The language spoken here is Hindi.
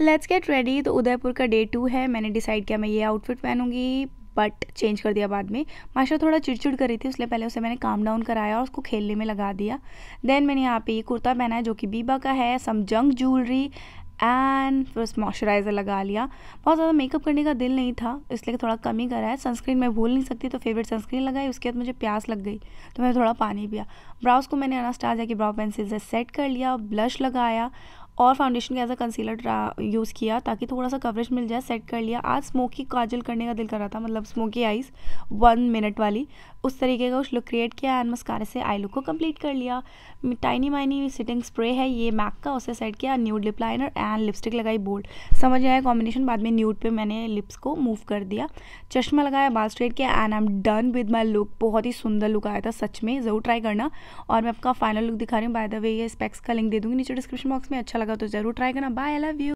लेट्स गेट रेडी तो उदयपुर का डे टू है मैंने डिसाइड किया मैं ये आउटफिट पहनूंगी बट चेंज कर दिया बाद में माशा थोड़ा चिड़चिड़ कर रही थी उसने पहले उसे मैंने काम डाउन कराया और उसको खेलने में लगा दिया देन मैंने यहाँ पे ये कुर्ता पहना है जो कि बीबा का है सम जंग ज्वेलरी एंड फिर उस मॉइस्चराइज़र लगा लिया बहुत ज़्यादा मेकअप करने का दिल नहीं था इसलिए थोड़ा कम ही करा है सनस्क्रीन मैं भूल नहीं सकती तो फेवरेट सनस्क्रीन लगाई उसके बाद मुझे प्यास लग गई तो मैंने थोड़ा पानी पिया ब्राउज को मैंने अनास्टार जाके ब्राउ पेंसिल से सेट कर लिया ब्लश लगाया और फाउंडेशन का एज अ कंसीलर यूज़ किया ताकि थोड़ा सा कवरेज मिल जाए सेट कर लिया आज स्मोकी काजल करने का दिल कर रहा था मतलब स्मोकी आइज़ वन मिनट वाली उस तरीके का उस लुक क्रिएट किया एंड मस्कारे से आई लुक को कंप्लीट कर लिया टाइनी माइनी सिटिंग स्प्रे है ये मैक का उसे सेट किया nude lip liner and lipstick लगाई बोल्ड समझ आया कॉम्बिनेशन बाद में न्यूड पे मैंने लिप्स को मूव कर दिया चश्मा लगाया बाल स्ट्रेट किया and I am done with my look बहुत ही सुंदर लुक आया था सच में ज़रूर ट्राई करना और मैं आपका फाइनल लुक दिखा रही हूँ बाय द वे ये स्पेक्स का लिंक दे दूंगी नीचे डिस्क्रिप्शन बॉक्स में अच्छा लगा तो ज़रूर ट्राई करना बाय आई लव यू